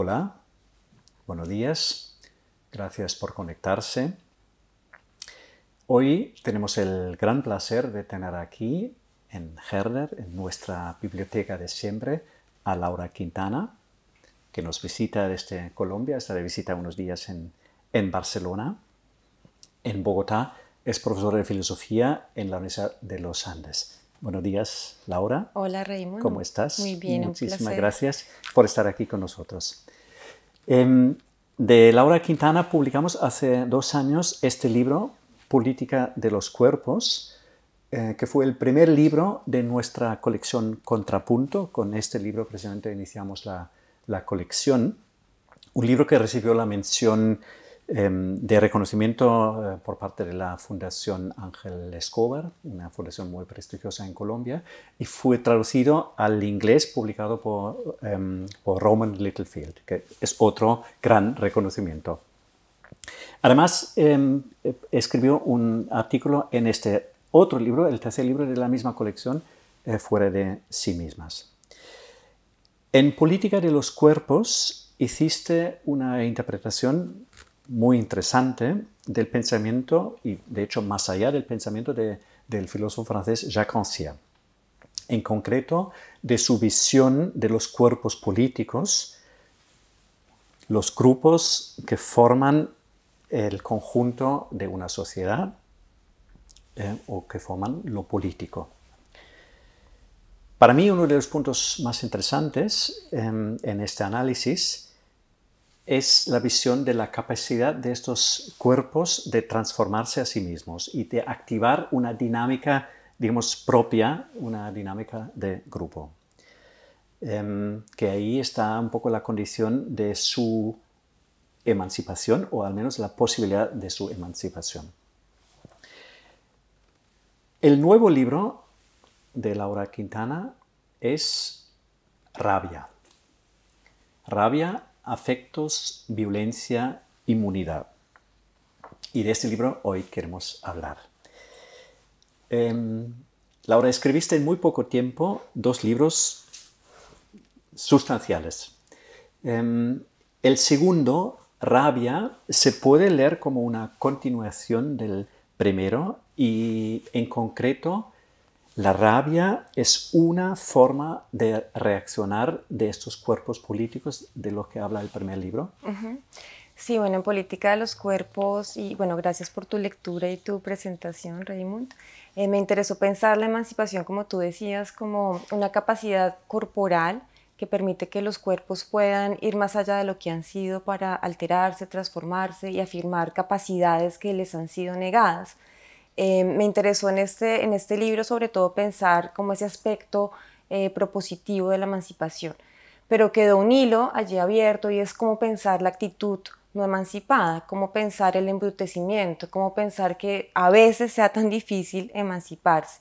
Hola, buenos días, gracias por conectarse. Hoy tenemos el gran placer de tener aquí en Herder, en nuestra biblioteca de siempre, a Laura Quintana, que nos visita desde Colombia, está de visita unos días en, Barcelona. En Bogotá es profesora de filosofía en la Universidad de los Andes. Buenos días, Laura. Hola, Raymond. ¿Cómo estás? Muy bien, Muchísimas gracias por estar aquí con nosotros. Em, de Laura Quintana publicamos hace dos años este libro, Política de los Cuerpos, eh, que fue el primer libro de nuestra colección Contrapunto. Con este libro precisamente iniciamos la, la colección. Un libro que recibió la mención Em, de reconocimiento eh, por parte de la Fundación Ángel Escobar, una fundación muy prestigiosa en Colombia, y fue traducido al inglés, publicado por, em, Roman Littlefield, que es otro gran reconocimiento. Además, em, escribió un artículo en este otro libro, el tercer libro de la misma colección, eh, Fuera de sí mismas. En Política de los Cuerpos hiciste una interpretación muy interesante del pensamiento, y de hecho más allá del pensamiento del filósofo francés Jacques Ancien, En concreto, de su visión de los cuerpos políticos, los grupos que forman el conjunto de una sociedad eh, o que forman lo político. Para mí uno de los puntos más interesantes em, en este análisis es la visión de la capacidad de estos cuerpos de transformarse a sí mismos y de activar una dinámica, digamos, propia, una dinámica de grupo. Em, que ahí está un poco la condición de su emancipación o al menos la posibilidad de su emancipación. El nuevo libro de Laura Quintana es Rabia. Rabia afectos, violencia, inmunidad. Y de este libro hoy queremos hablar. Em, Laura, escribiste en muy poco tiempo dos libros sustanciales. Em, el segundo, Rabia, se puede leer como una continuación del primero y en concreto la rabia es una forma de reaccionar de estos cuerpos políticos de lo que habla el primer libro. Sí, bueno, en política de los cuerpos, y bueno, gracias por tu lectura y tu presentación, Raymond. Eh, me interesó pensar la emancipación, como tú decías, como una capacidad corporal que permite que los cuerpos puedan ir más allá de lo que han sido para alterarse, transformarse y afirmar capacidades que les han sido negadas. Eh, me interesó en este, en este libro sobre todo pensar como ese aspecto eh, propositivo de la emancipación, pero quedó un hilo allí abierto y es como pensar la actitud no emancipada, como pensar el embrutecimiento, como pensar que a veces sea tan difícil emanciparse.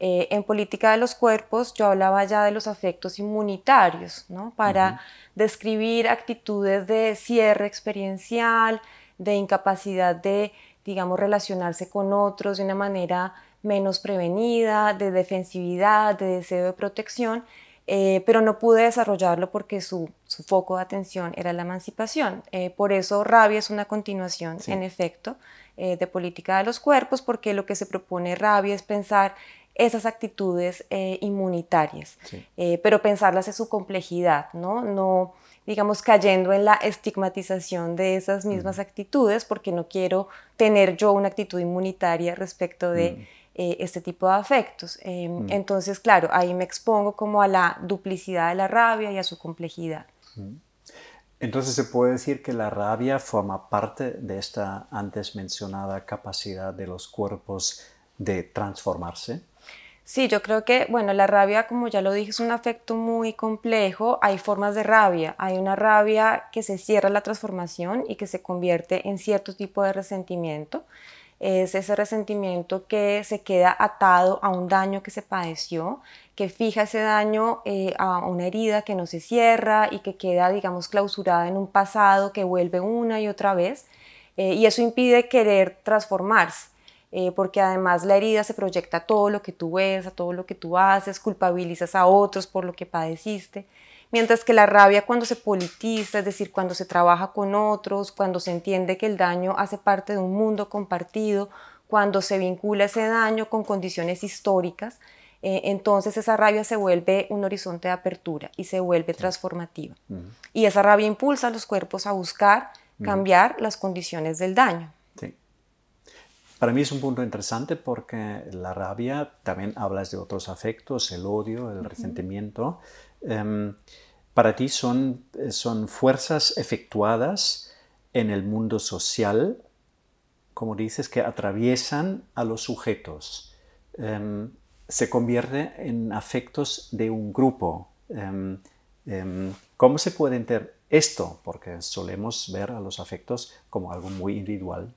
Eh, en política de los cuerpos yo hablaba ya de los afectos inmunitarios, ¿no? para describir actitudes de cierre experiencial, de incapacidad de digamos, relacionarse con otros de una manera menos prevenida, de defensividad, de deseo de protección, eh, pero no pude desarrollarlo porque su, foco de atención era la emancipación. Eh, por eso Rabia es una continuación, en efecto, eh, de política de los cuerpos, porque lo que se propone Rabia es pensar esas actitudes eh, inmunitarias, eh, pero pensarlas en su complejidad, ¿no? No, digamos, cayendo en la estigmatización de esas mismas actitudes, porque no quiero tener yo una actitud inmunitaria respecto de eh, este tipo de afectos. Em, entonces, claro, ahí me expongo como a la duplicidad de la rabia y a su complejidad. Entonces se puede decir que la rabia forma parte de esta antes mencionada capacidad de los cuerpos de transformarse. Sí, yo creo que, bueno, la rabia, como ya lo dije, es un afecto muy complejo. Hay formas de rabia. Hay una rabia que se cierra la transformación y que se convierte en cierto tipo de resentimiento. Es ese resentimiento que se queda atado a un daño que se padeció, que fija ese daño eh, a una herida que no se cierra y que queda, digamos, clausurada en un pasado que vuelve una y otra vez. Eh, y eso impide querer transformarse. Eh, porque además la herida se proyecta a todo lo que tú ves, a todo lo que tú haces, culpabilizas a otros por lo que padeciste. Mientras que la rabia cuando se politiza, es decir, cuando se trabaja con otros, cuando se entiende que el daño hace parte de un mundo compartido, cuando se vincula ese daño con condiciones históricas, eh, entonces esa rabia se vuelve un horizonte de apertura y se vuelve transformativa. Y esa rabia impulsa a los cuerpos a buscar cambiar las condiciones del daño. Para mí es un punto interesante porque la rabia, también hablas de otros afectos, el odio, el resentimiento, em, para ti son, son fuerzas efectuadas en el mundo social, como dices, que atraviesan a los sujetos. Em, se convierte en afectos de un grupo. Em, ¿Cómo se puede entender esto? Porque solemos ver a los afectos como algo muy individual.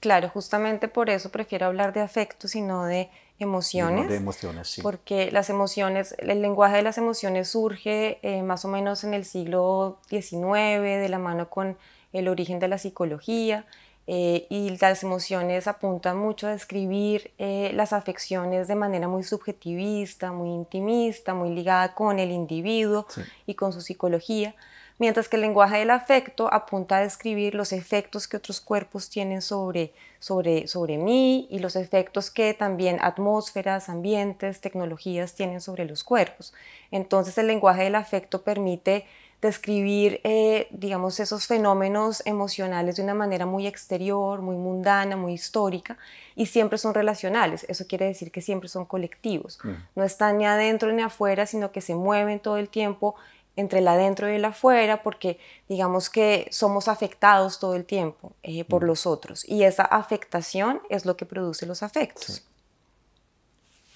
Claro, justamente por eso prefiero hablar de afecto, no de emociones. No de emociones, sí. Porque las emociones, el lenguaje de las emociones surge eh, más o menos en el siglo XIX, de la mano con el origen de la psicología. Eh, y las emociones apuntan mucho a describir eh, las afecciones de manera muy subjetivista, muy intimista, muy ligada con el individuo y con su psicología mientras que el lenguaje del afecto apunta a describir los efectos que otros cuerpos tienen sobre, sobre, sobre mí y los efectos que también atmósferas, ambientes, tecnologías tienen sobre los cuerpos. Entonces el lenguaje del afecto permite describir, eh, digamos, esos fenómenos emocionales de una manera muy exterior, muy mundana, muy histórica, y siempre son relacionales. Eso quiere decir que siempre son colectivos. Mm. No están ni adentro ni afuera, sino que se mueven todo el tiempo entre el adentro y el afuera, porque digamos que somos afectados todo el tiempo eh, por mm. los otros. Y esa afectación es lo que produce los afectos.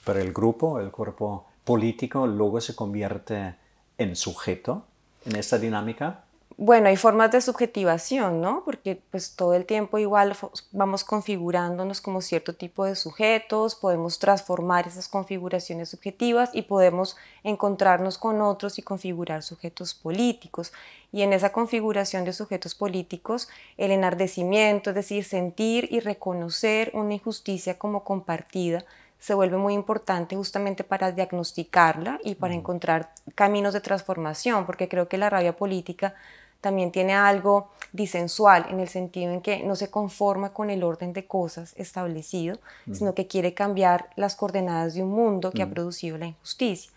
Para el grupo, el cuerpo político luego se convierte en sujeto en esta dinámica bueno, hay formas de subjetivación, ¿no? Porque pues todo el tiempo igual vamos configurándonos como cierto tipo de sujetos, podemos transformar esas configuraciones subjetivas y podemos encontrarnos con otros y configurar sujetos políticos. Y en esa configuración de sujetos políticos, el enardecimiento, es decir, sentir y reconocer una injusticia como compartida, se vuelve muy importante justamente para diagnosticarla y para encontrar caminos de transformación, porque creo que la rabia política también tiene algo disensual en el sentido en que no se conforma con el orden de cosas establecido, mm. sino que quiere cambiar las coordenadas de un mundo que ha mm. producido la injusticia.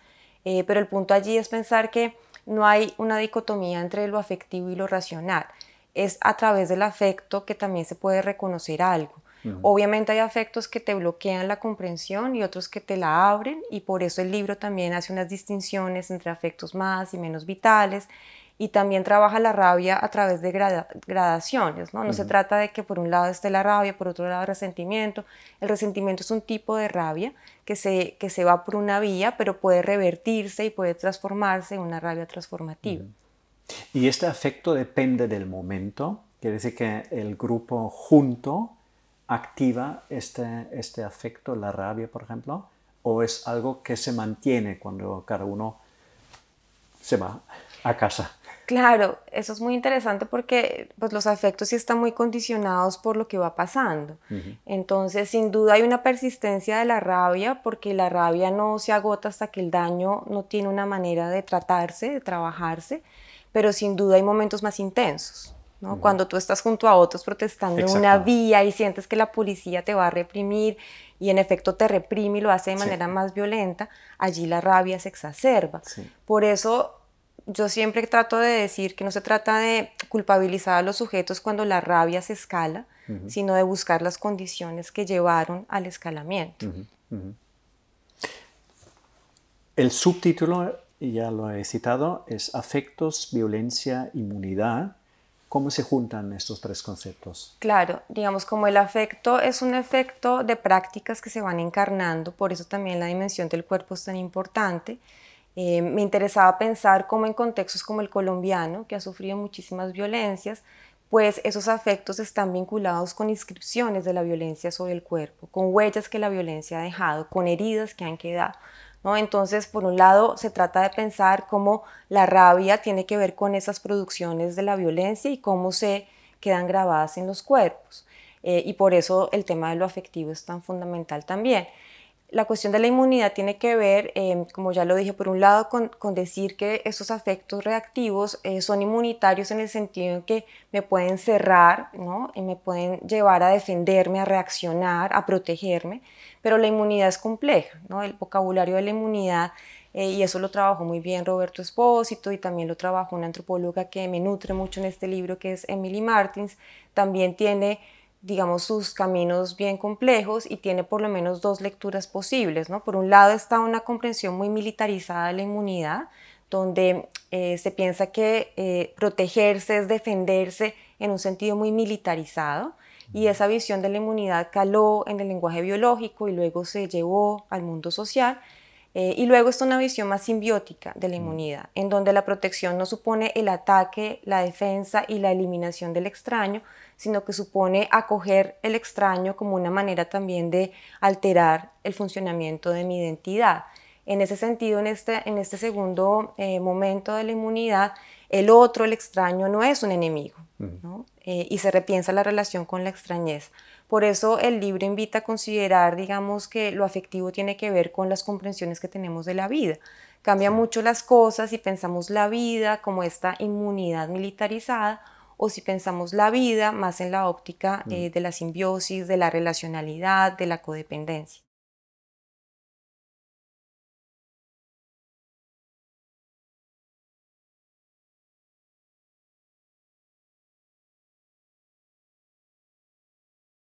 Eh, pero el punto allí es pensar que no hay una dicotomía entre lo afectivo y lo racional. Es a través del afecto que también se puede reconocer algo. Obviamente hay afectos que te bloquean la comprensión y otros que te la abren y por eso el libro también hace unas distinciones entre afectos más y menos vitales y también trabaja la rabia a través de gradaciones, ¿no? No se trata de que por un lado esté la rabia, por otro lado el resentimiento. El resentimiento es un tipo de rabia que se, que se va por una vía, pero puede revertirse y puede transformarse en una rabia transformativa. ¿Y este afecto depende del momento? Quiere decir que el grupo junto activa este, este afecto, la rabia, por ejemplo, o es algo que se mantiene cuando cada uno se va a casa. Claro, eso es muy interesante porque pues, los afectos sí están muy condicionados por lo que va pasando. Entonces, sin duda hay una persistencia de la rabia porque la rabia no se agota hasta que el daño no tiene una manera de tratarse, de trabajarse, pero sin duda hay momentos más intensos. Cuando tú estás junto a otros protestando en una vía y sientes que la policía te va a reprimir y en efecto te reprime y lo hace de manera más violenta, allí la rabia se exacerba. Por eso yo siempre trato de decir que no se trata de culpabilizar a los sujetos cuando la rabia se escala, sino de buscar las condiciones que llevaron al escalamiento. El subtítulo, ya lo he citado, es Afectos, Violencia, Inmunidad, ¿Cómo se juntan estos tres conceptos? Claro, digamos como el afecto es un efecto de prácticas que se van encarnando, por eso también la dimensión del cuerpo es tan importante. Eh, me interesaba pensar cómo en contextos como el colombiano, que ha sufrido muchísimas violencias, pues esos afectos están vinculados con inscripciones de la violencia sobre el cuerpo, con huellas que la violencia ha dejado, con heridas que han quedado. Entonces, por un lado, se trata de pensar cómo la rabia tiene que ver con esas producciones de la violencia y cómo se quedan grabadas en los cuerpos. Eh, y por eso el tema de lo afectivo es tan fundamental también. La cuestión de la inmunidad tiene que ver, em, como ya lo dije, por un lado con, decir que esos afectos reactivos eh, son inmunitarios en el sentido en que me pueden cerrar, Y me pueden llevar a defenderme, a reaccionar, a protegerme, pero la inmunidad es compleja, El vocabulario de la inmunidad eh, y eso lo trabajó muy bien Roberto Espósito y también lo trabajó una antropóloga que me nutre mucho en este libro que es Emily Martins, también tiene digamos, sus caminos bien complejos y tiene por lo menos dos lecturas posibles. ¿no? Por un lado está una comprensión muy militarizada de la inmunidad, donde eh, se piensa que eh, protegerse es defenderse en un sentido muy militarizado, y esa visión de la inmunidad caló en el lenguaje biológico y luego se llevó al mundo social. Eh, y luego está una visión más simbiótica de la inmunidad, en donde la protección no supone el ataque, la defensa y la eliminación del extraño, sino que supone acoger el extraño como una manera también de alterar el funcionamiento de mi identidad. En ese sentido, en este, este segundo eh, momento de la inmunidad, el otro, el extraño, no es un enemigo eh, y se repiensa la relación con la extrañez. Por eso el libro invita a considerar, digamos, que lo afectivo tiene que ver con las comprensiones que tenemos de la vida. Cambia mucho las cosas y pensamos la vida como esta inmunidad militarizada o si pensamos la vida más en la óptica eh, mm. de la simbiosis, de la relacionalidad, de la codependencia.